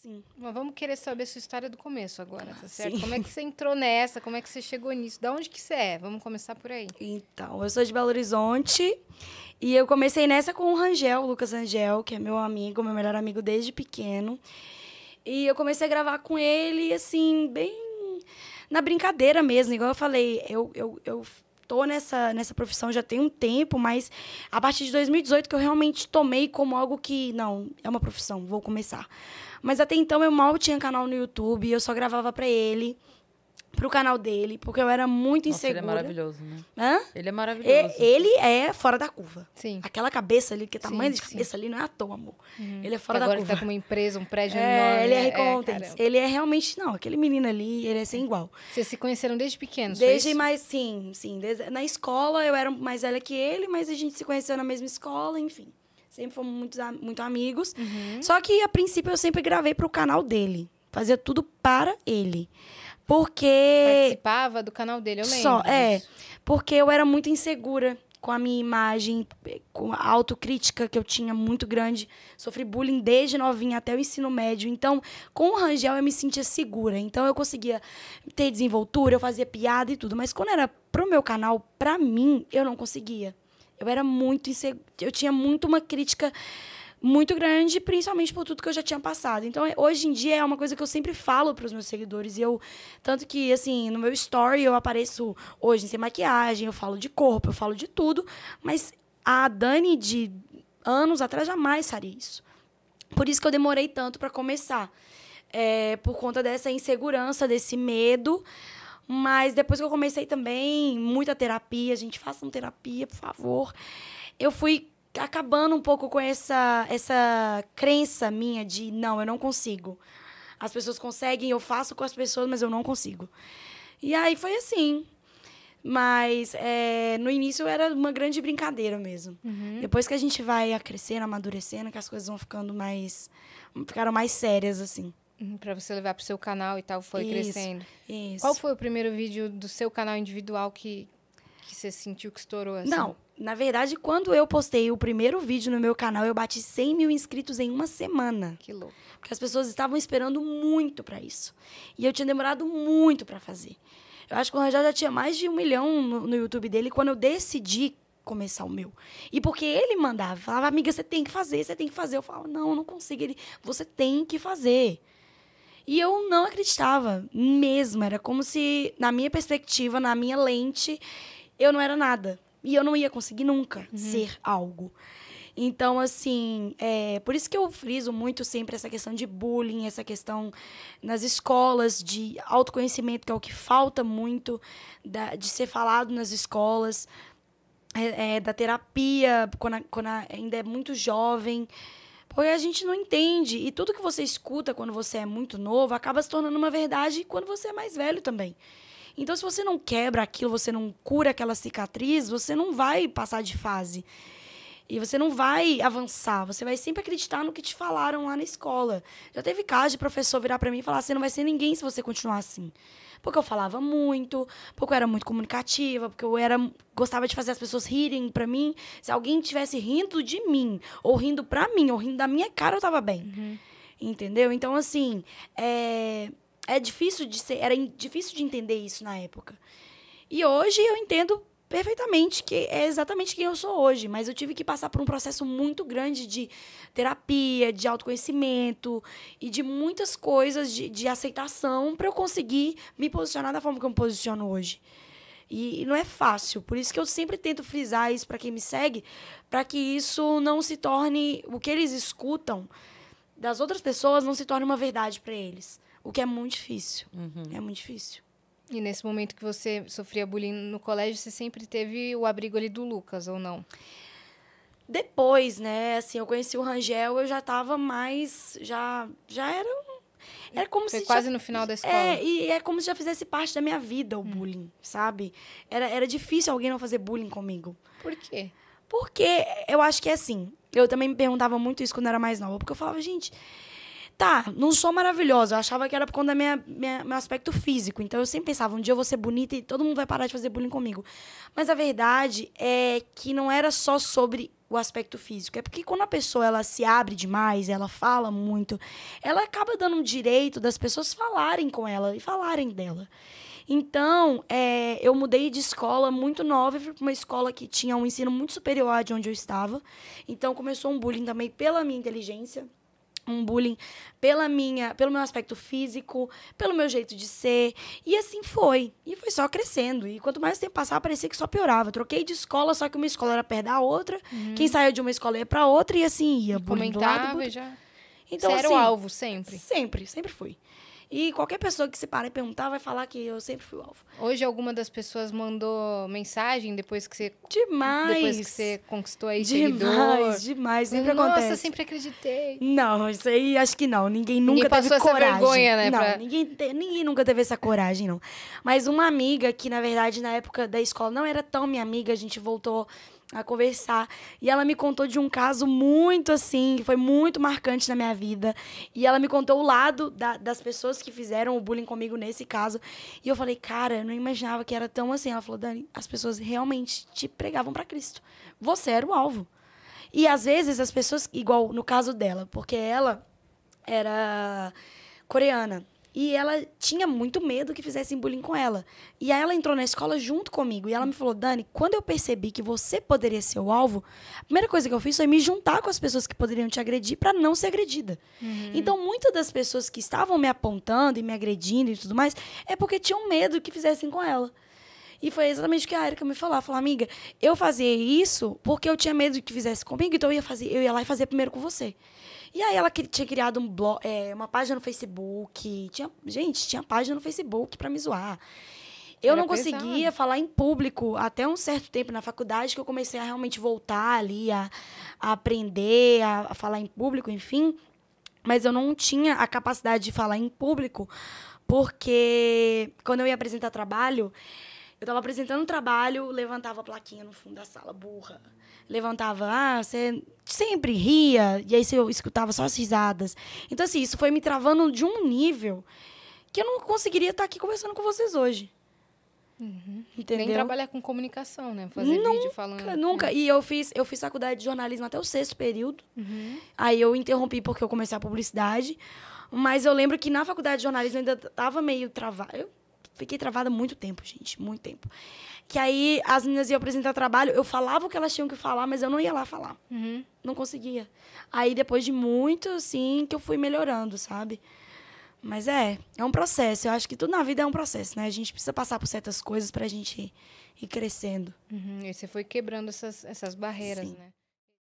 Sim. Mas vamos querer saber a sua história do começo agora, tá certo? Sim. Como é que você entrou nessa? Como é que você chegou nisso? Da onde que você é? Vamos começar por aí. Então, eu sou de Belo Horizonte e eu comecei nessa com o Rangel, o Lucas Rangel, que é meu amigo, meu melhor amigo desde pequeno. E eu comecei a gravar com ele, assim, bem na brincadeira mesmo. Igual eu falei, eu, eu, eu tô nessa, nessa profissão já tem um tempo, mas a partir de 2018 que eu realmente tomei como algo que, não, é uma profissão, vou começar. Mas até então eu mal tinha canal no YouTube, eu só gravava para ele pro canal dele, porque eu era muito Nossa, insegura. ele é maravilhoso, né? Hã? Ele é maravilhoso. E, ele é fora da curva. Sim. Aquela cabeça ali, que é tamanho sim, de cabeça sim. ali não é à toa, amor. Uhum. Ele é fora da curva. Agora ele tá com uma empresa, um prédio é, enorme. Ele é né? é, Ele é realmente, não, aquele menino ali, ele é sem igual. Vocês se conheceram desde pequenos, Desde mais, sim, sim. Desde, na escola eu era mais velha que ele, mas a gente se conheceu na mesma escola, enfim. Sempre fomos muito, muito amigos. Uhum. Só que, a princípio, eu sempre gravei pro canal dele. Fazia tudo para ele. Porque. Participava do canal dele, eu lembro. Só, é. Porque eu era muito insegura com a minha imagem, com a autocrítica que eu tinha muito grande. Sofri bullying desde novinha até o ensino médio. Então, com o Rangel eu me sentia segura. Então eu conseguia ter desenvoltura, eu fazia piada e tudo, mas quando era pro meu canal, pra mim, eu não conseguia. Eu era muito insegura, eu tinha muito uma crítica muito grande, principalmente por tudo que eu já tinha passado. Então, é, hoje em dia é uma coisa que eu sempre falo para os meus seguidores. E eu, tanto que, assim, no meu story eu apareço hoje sem maquiagem, eu falo de corpo, eu falo de tudo, mas a Dani de anos atrás jamais faria isso. Por isso que eu demorei tanto para começar. É, por conta dessa insegurança, desse medo. Mas depois que eu comecei também, muita terapia, gente, façam terapia, por favor. Eu fui acabando um pouco com essa, essa crença minha de não, eu não consigo. As pessoas conseguem, eu faço com as pessoas, mas eu não consigo. E aí foi assim. Mas é, no início era uma grande brincadeira mesmo. Uhum. Depois que a gente vai crescendo, amadurecendo, que as coisas vão ficando mais. ficaram mais sérias, assim. Uhum, pra para você levar pro seu canal e tal, foi isso, crescendo. Isso. Qual foi o primeiro vídeo do seu canal individual que, que você sentiu que estourou assim? Não, na verdade, quando eu postei o primeiro vídeo no meu canal, eu bati 100 mil inscritos em uma semana. Que louco. Porque as pessoas estavam esperando muito para isso. E eu tinha demorado muito para fazer. Eu acho que o Rajá já tinha mais de um milhão no, no YouTube dele quando eu decidi começar o meu. E porque ele mandava, falava, amiga, você tem que fazer, você tem que fazer. Eu falava, não, eu não consigo. Ele, você tem que fazer. E eu não acreditava mesmo. Era como se, na minha perspectiva, na minha lente, eu não era nada. E eu não ia conseguir nunca uhum. ser algo. Então, assim, é, por isso que eu friso muito sempre essa questão de bullying, essa questão nas escolas de autoconhecimento, que é o que falta muito da, de ser falado nas escolas, é, é, da terapia, quando, a, quando a ainda é muito jovem. Porque a gente não entende. E tudo que você escuta quando você é muito novo acaba se tornando uma verdade quando você é mais velho também. Então, se você não quebra aquilo, você não cura aquela cicatriz, você não vai passar de fase. E você não vai avançar, você vai sempre acreditar no que te falaram lá na escola. Já teve caso de professor virar para mim e falar: você não vai ser ninguém se você continuar assim. Porque eu falava muito, porque eu era muito comunicativa, porque eu era gostava de fazer as pessoas rirem para mim. Se alguém estivesse rindo de mim, ou rindo para mim, ou rindo da minha cara, eu tava bem. Uhum. Entendeu? Então, assim, é é difícil de ser, era difícil de entender isso na época. E hoje eu entendo perfeitamente que é exatamente quem eu sou hoje, mas eu tive que passar por um processo muito grande de terapia, de autoconhecimento e de muitas coisas de, de aceitação para eu conseguir me posicionar da forma que eu me posiciono hoje. E, e não é fácil, por isso que eu sempre tento frisar isso para quem me segue, para que isso não se torne o que eles escutam das outras pessoas não se torne uma verdade para eles. O que é muito difícil. Uhum. É muito difícil. E nesse momento que você sofria bullying no colégio, você sempre teve o abrigo ali do Lucas, ou não? Depois, né? Assim, eu conheci o Rangel, eu já estava mais. Já, já era um. Era como Foi se quase já, no final da escola. É, e é como se já fizesse parte da minha vida o hum. bullying, sabe? Era, era difícil alguém não fazer bullying comigo. Por quê? Porque eu acho que é assim. Eu também me perguntava muito isso quando eu era mais nova, porque eu falava, gente, tá, não sou maravilhosa. Eu achava que era por conta do meu aspecto físico. Então eu sempre pensava, um dia eu vou ser bonita e todo mundo vai parar de fazer bullying comigo. Mas a verdade é que não era só sobre o aspecto físico. É porque quando a pessoa ela se abre demais, ela fala muito, ela acaba dando um direito das pessoas falarem com ela e falarem dela. Então, é, eu mudei de escola muito nova para uma escola que tinha um ensino muito superior a de onde eu estava. Então, começou um bullying também pela minha inteligência um bullying pela minha, pelo meu aspecto físico, pelo meu jeito de ser. E assim foi. E foi só crescendo. E quanto mais tempo passava, parecia que só piorava. Troquei de escola, só que uma escola era perto da outra. Uhum. Quem saiu de uma escola ia para outra e assim ia. E comentava do lado, já... Então, Você assim, era o assim, alvo sempre? Sempre, sempre fui. E qualquer pessoa que se pare e perguntar vai falar que eu sempre fui o alvo. Hoje alguma das pessoas mandou mensagem depois que você demais depois que você conquistou aí demais, seguidor. Demais, sempre Nossa, acontece. sempre acreditei. Não, isso aí acho que não. Ninguém nunca ninguém teve essa coragem. vergonha, né? Não, pra... ninguém, te... ninguém nunca teve essa coragem, não. Mas uma amiga que na verdade na época da escola não era tão minha amiga, a gente voltou a conversar. E ela me contou de um caso muito assim, que foi muito marcante na minha vida. E ela me contou o lado da, das pessoas que fizeram o bullying comigo nesse caso. E eu falei, cara, eu não imaginava que era tão assim. Ela falou, Dani, as pessoas realmente te pregavam para Cristo. Você era o alvo. E às vezes as pessoas, igual no caso dela, porque ela era coreana. E ela tinha muito medo que fizessem bullying com ela. E aí ela entrou na escola junto comigo. E ela me falou: Dani, quando eu percebi que você poderia ser o alvo, a primeira coisa que eu fiz foi me juntar com as pessoas que poderiam te agredir para não ser agredida. Uhum. Então, muitas das pessoas que estavam me apontando e me agredindo e tudo mais é porque tinham medo que fizessem com ela. E foi exatamente o que a Erika me falou. falou, amiga, eu fazia isso porque eu tinha medo que fizesse comigo, então eu ia, fazer, eu ia lá e fazia primeiro com você. E aí ela tinha criado um blog, é, uma página no Facebook. Tinha, gente, tinha página no Facebook para me zoar. Eu Era não conseguia pensando. falar em público até um certo tempo na faculdade que eu comecei a realmente voltar ali, a, a aprender, a, a falar em público, enfim. Mas eu não tinha a capacidade de falar em público, porque quando eu ia apresentar trabalho, eu tava apresentando um trabalho, levantava a plaquinha no fundo da sala, burra. Levantava, ah, você sempre ria, e aí eu escutava só as risadas. Então, assim, isso foi me travando de um nível que eu não conseguiria estar tá aqui conversando com vocês hoje. Uhum. Entendeu? Nem trabalhar com comunicação, né? Fazer nunca, vídeo falando. Nunca, né? nunca. E eu fiz, eu fiz faculdade de jornalismo até o sexto período. Uhum. Aí eu interrompi porque eu comecei a publicidade. Mas eu lembro que na faculdade de jornalismo eu ainda tava meio travado fiquei travada muito tempo, gente, muito tempo. Que aí as meninas iam apresentar trabalho, eu falava o que elas tinham que falar, mas eu não ia lá falar. Uhum. Não conseguia. Aí depois de muito, assim, que eu fui melhorando, sabe? Mas é, é um processo. Eu acho que tudo na vida é um processo, né? A gente precisa passar por certas coisas pra gente ir crescendo. Uhum. E você foi quebrando essas, essas barreiras, Sim. né?